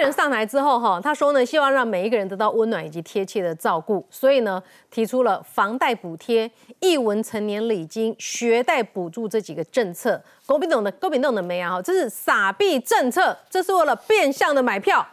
人上台之后，哈，他说呢，希望让每一个人得到温暖以及贴切的照顾，所以呢，提出了房贷补贴、一文成年礼金、学贷补助这几个政策。搞不懂的，搞不懂的没啊？哈，这是傻币政策，这是为了变相的买票。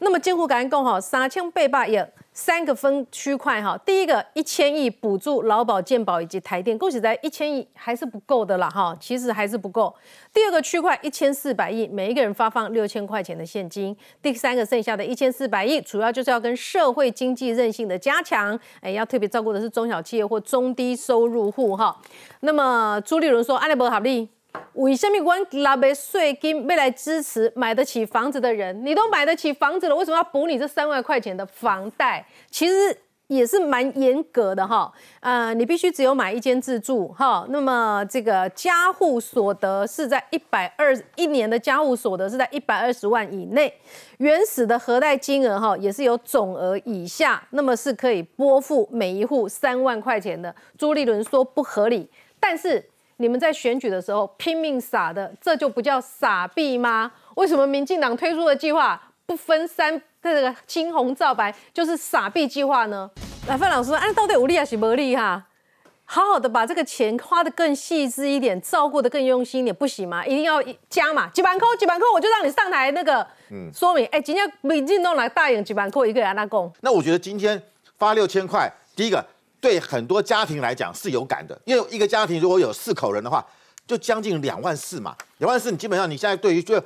那么政府敢讲哈，三千八百亿。三个分区块哈，第一个一千亿补助劳保健保以及台电，恭喜在一千亿还是不够的啦哈，其实还是不够。第二个区块一千四百亿，每一个人发放六千块钱的现金。第三个剩下的一千四百亿，主要就是要跟社会经济韧性的加强，哎，要特别照顾的是中小企业或中低收入户哈。那么朱立伦说，安利伯好利。为什么我拿被税金用来支持买得起房子的人？你都买得起房子了，为什么要补你这三万块钱的房贷？其实也是蛮严格的哈。呃，你必须只有买一间自住哈。那么这个家户所得是在一百二一年的家户所得是在一百二十万以内，原始的核贷金额哈也是有总额以下，那么是可以拨付每一户三万块钱的。朱立伦说不合理，但是。你们在选举的时候拼命傻的，这就不叫傻币吗？为什么民进党推出的计划不分三这个青红皂白，就是傻币计划呢？来，范老师，哎，到底有利还是没利哈？好好的把这个钱花的更细致一点，照顾的更用心一点，不行吗？一定要加嘛？几万块，几万块，我就让你上台那个，嗯，说明。哎，今天民进党来大赢几万块，一个人那共。那我觉得今天发六千块，第一个。对很多家庭来讲是有感的，因为一个家庭如果有四口人的话，就将近两万四嘛。两万四，你基本上你现在对于就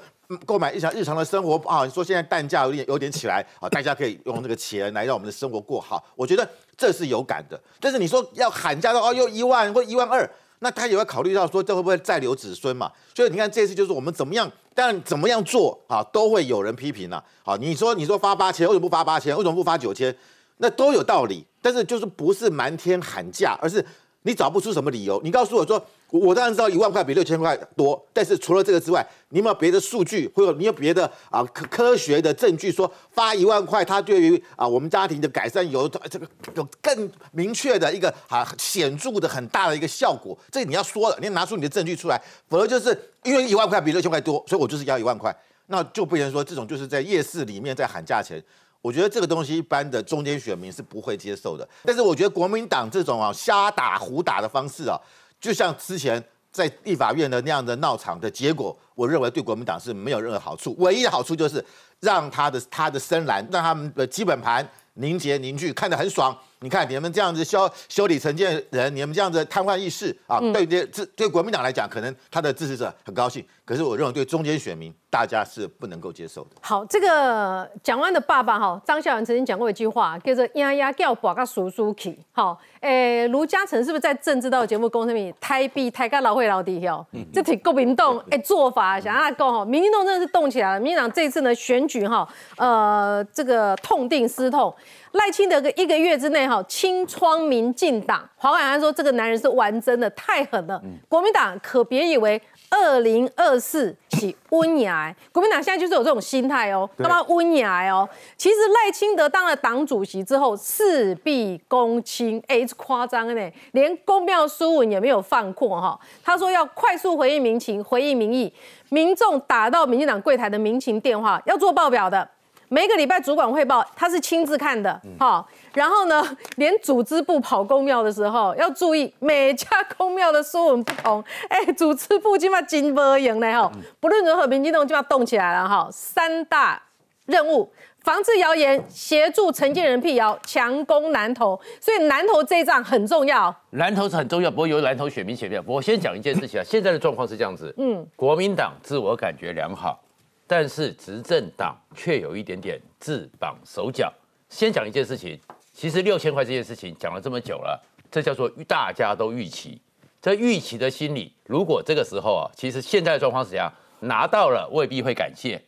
购买日常日常的生活啊，你说现在蛋价有点有点起来啊，大家可以用这个钱来让我们的生活过好。我觉得这是有感的。但是你说要喊价到哦，又一万或一万二，那他也会考虑到说这会不会再留子孙嘛？所以你看这次就是我们怎么样，但怎么样做啊，都会有人批评了。好，你说你说发八千，为什么不发八千？为什么不发九千？那都有道理。但是就是不是瞒天喊价，而是你找不出什么理由。你告诉我说，我当然知道一万块比六千块多，但是除了这个之外，你有没有别的数据，或者你有别的啊科科学的证据，说发一万块，它对于啊我们家庭的改善有这个有更明确的一个啊显著的很大的一个效果？这你要说了，你要拿出你的证据出来，否则就是因为一万块比六千块多，所以我就是要一万块，那就不能说这种就是在夜市里面在喊价钱。我觉得这个东西一般的中间选民是不会接受的，但是我觉得国民党这种啊瞎打胡打的方式啊，就像之前在立法院的那样的闹场的结果，我认为对国民党是没有任何好处，唯一的好处就是让他的他的深蓝让他们的基本盘凝结凝聚，看得很爽。你看，你们这样子修修理成建人，你们这样子瘫痪议事啊？对这这对国民党来讲，可能他的支持者很高兴。可是，我认为对中间选民，大家是不能够接受的。好，这个蒋万的爸爸哈，张孝元曾经讲过一句话，叫做“呀呀叫把个叔叔去”。好，诶，卢嘉诚是不是在政治道节目讲出里胎壁胎噶老会老底？哟，这挺国民党诶做法想要讲哈，民进党真的是动起来了。民进党这次呢选举哈，呃，这个痛定思痛，赖清德个一个月之内。好，清窗民进党，黄婉安说这个男人是玩真的，太狠了。国民党可别以为二零二四起温牙，国民党现在就是有这种心态哦。那么温牙哦，其实赖清德当了党主席之后，事必躬亲，哎，夸张呢，连公庙书文也没有放过哈。他说要快速回应民情，回应民意，民众打到民进党柜台的民情电话，要做报表的。每一个礼拜主管汇报，他是亲自看的，好。然后呢，连组织部跑公庙的时候要注意，每家公庙的书文不同。哎，组织部就嘛金波赢呢，哈。不论如何，民进党就要动起来了，哈。三大任务：防治谣言、协助承建人辟谣、强攻南投。所以南投这一仗很重要。南投是很重要，不过由南投选民选票。我先讲一件事情啊，现在的状况是这样子，嗯，国民党自我感觉良好。但是执政党却有一点点自绑手脚。先讲一件事情，其实六千块这件事情讲了这么久了，这叫做大家都预期。这预期的心理，如果这个时候啊，其实现在的状况是怎样？拿到了未必会感谢，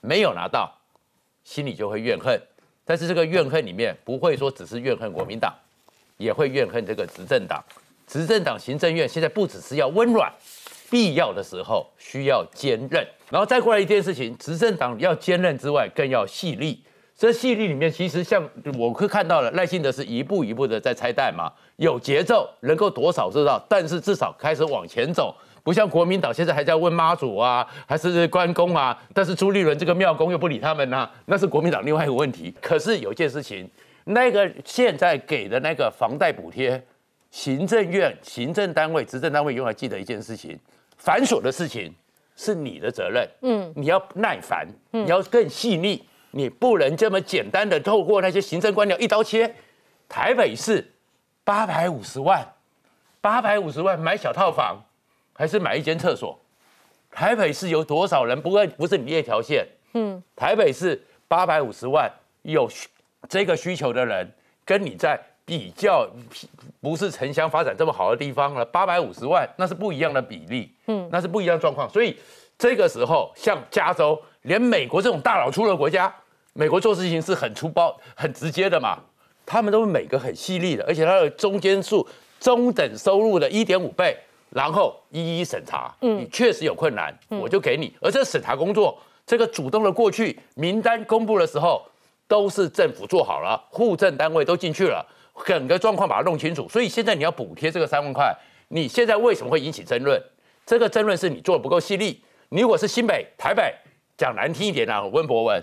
没有拿到，心里就会怨恨。但是这个怨恨里面，不会说只是怨恨国民党，也会怨恨这个执政党。执政党行政院现在不只是要温暖，必要的时候需要坚韧。然后再过来一件事情，执政党要坚韧之外，更要细力。这细力里面，其实像我可看到了赖幸德是一步一步的在拆弹嘛，有节奏，能够多少知道，但是至少开始往前走。不像国民党现在还在问妈祖啊，还是关公啊，但是朱立伦这个庙公又不理他们呐，那是国民党另外一个问题。可是有一件事情，那个现在给的那个房贷补贴，行政院、行政单位、执政单位，永远记得一件事情，繁琐的事情。是你的责任，嗯，你要耐烦，你要更细腻，你不能这么简单的透过那些行政官僚一刀切。台北市八百五十万，八百五十万买小套房，还是买一间厕所？台北市有多少人不会不是你那条线，嗯，台北市八百五十万有这个需求的人，跟你在。比较不是城乡发展这么好的地方了，八百五十万，那是不一样的比例，嗯，那是不一样的状况。所以这个时候，像加州，连美国这种大佬出的国家，美国做事情是很粗暴、很直接的嘛。他们都是每个很犀利的，而且它的中间数中等收入的一点五倍，然后一一审查，嗯，你确实有困难，我就给你。而这审查工作，这个主动的过去名单公布的时候。都是政府做好了，户政单位都进去了，整个状况把它弄清楚。所以现在你要补贴这个三万块，你现在为什么会引起争论？这个争论是你做的不够犀利。你如果是新北、台北，讲难听一点啦，温博文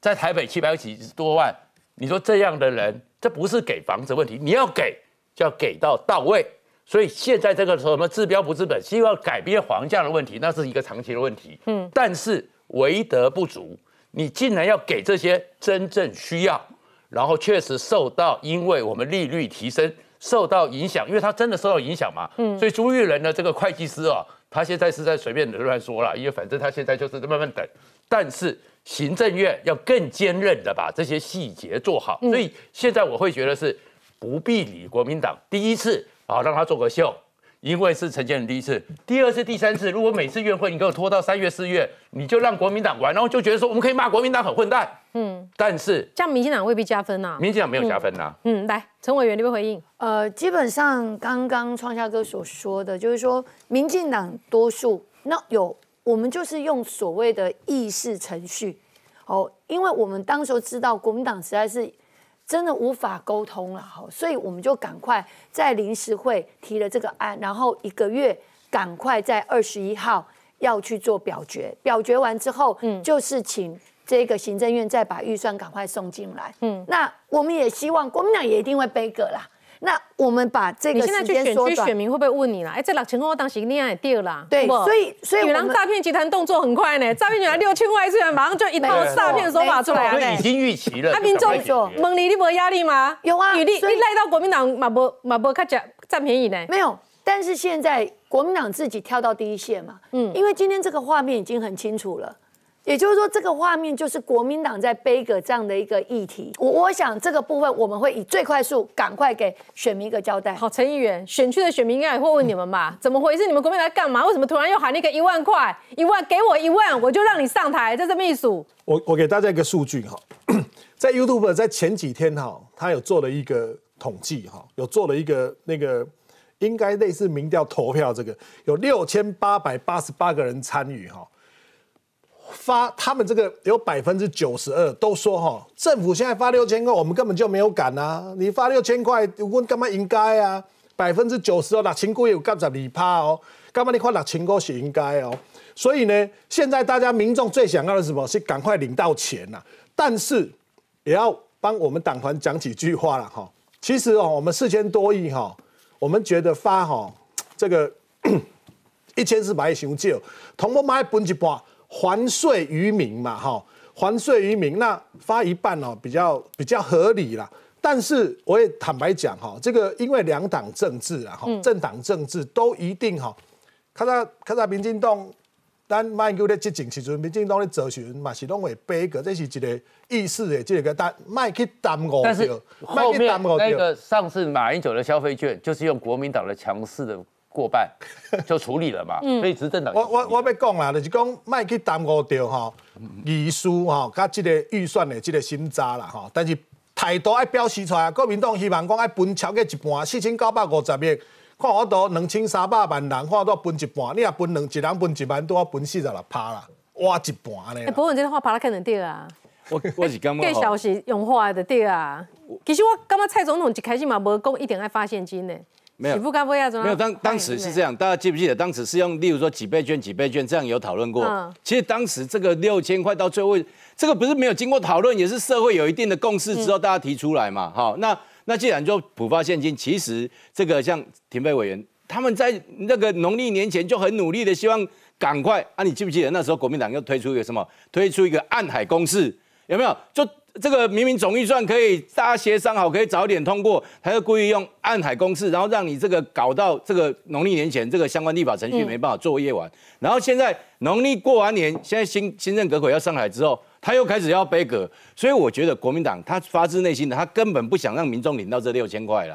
在台北七百几十多万，你说这样的人，这不是给房子问题，你要给，就要给到到位。所以现在这个时候什么治标不治本，希望改变房价的问题，那是一个长期的问题。嗯，但是为德不足。你竟然要给这些真正需要，然后确实受到，因为我们利率提升受到影响，因为他真的受到影响嘛？嗯，所以朱玉仁的这个会计师哦，他现在是在随便的乱说了，因为反正他现在就是在慢慢等。但是行政院要更坚韧的把这些细节做好，所以现在我会觉得是不必理国民党，第一次啊让他做个秀。因为是陈建仁第一次、第二次、第三次，如果每次院会你给我拖到三月、四月，你就让国民党玩，然后就觉得说我们可以骂国民党很混蛋。嗯，但是像民进党未必加分呐，民进党没有加分呐。嗯，来，陈委员你边回应。呃，基本上刚刚创夏哥所说的，就是说民进党多数，那有我们就是用所谓的议事程序，哦，因为我们当时候知道国民党实在是。真的无法沟通了，哈，所以我们就赶快在临时会提了这个案，然后一个月赶快在二十一号要去做表决，表决完之后，嗯，就是请这个行政院再把预算赶快送进来，嗯，那我们也希望国民党也一定会背个啦。那我们把这个时间去选区选民会不会问你啦？哎，这六千块我当时那样也掉啦。对，所以所以女郎诈骗集团动作很快呢，诈骗女郎六千块一次，马上就一套诈骗手法出来呢。已经预期了。啊，民众蒙你，你没压力吗？有啊，女你赖到国民党马博马博克占占便宜呢？没有，但是现在国民党自己跳到第一线嘛，嗯，因为今天这个画面已经很清楚了。也就是说，这个画面就是国民党在背个这样的一个议题。我我想这个部分我们会以最快速赶快给选民一个交代。好，陈议员，选区的选民应该也会问你们嘛？怎么回事？你们国民党干嘛？为什么突然又喊那个一万块？一万给我一万，我就让你上台。这是秘书。我我给大家一个数据哈，在 YouTube 在前几天哈，他有做了一个统计哈，有做了一个那个应该类似民调投票这个，有六千八百八十八个人参与哈。发他们这个有百分之九十二都说哈，政府现在发六千块，我们根本就没有敢啊！你发六千块，我干嘛应该啊？百分之九十二，那情哥也有干啥你怕哦？干嘛你发那情块是应该哦？所以呢，现在大家民众最想要的什么是赶快领到钱呐？但是也要帮我们党团讲几句话了哈。其实哦，我们四千多亿哈，我们觉得发哈这个 一千四百亿嫌少，同我买分一半。还税于民嘛，哈，还税于民，那发一半哦，比较比较合理啦。但是我也坦白讲，哈，这个因为两党政治啊，哈，政党政治都一定哈，看到看到民进党，但马英九的激进，其实民进党走时学嘛，是认会背歌这是一个意思的，这个单，卖去耽误，但是后面那个上次马英九的消费券，就是用国民党的强势的。过半 就处理了嘛，所以执政党我我我要讲啦，就是讲卖去耽误掉哈，遗书哈，甲这个预算的这个心渣啦哈，但是态度要表示出来，国民党希望讲要分超过一半，四千九百五十亿，看我都两千三百万人，看我都分一半，你也分两，一人分一万多，分四十六趴啦，哇一半呢。不过你这话趴了肯定对啊，我我是感觉，介绍是用话的对啊，其实我感觉蔡总统一开始嘛，无讲一定爱发现金的。没有，没有。当当时是这样，大家记不记得当时是用，例如说几倍券、几倍券这样有讨论过。其实当时这个六千块到最后，这个不是没有经过讨论，也是社会有一定的共识之后，大家提出来嘛。好，那那既然就普发现金，其实这个像廷费委员，他们在那个农历年前就很努力的希望赶快。啊，你记不记得那时候国民党又推出一个什么？推出一个暗海公式，有没有？就。这个明明总预算可以大家协商好，可以早点通过，他又故意用暗海公式，然后让你这个搞到这个农历年前，这个相关立法程序没办法作业完。然后现在农历过完年，现在新新任阁揆要上台之后，他又开始要背阁，所以我觉得国民党他发自内心的，他根本不想让民众领到这六千块了。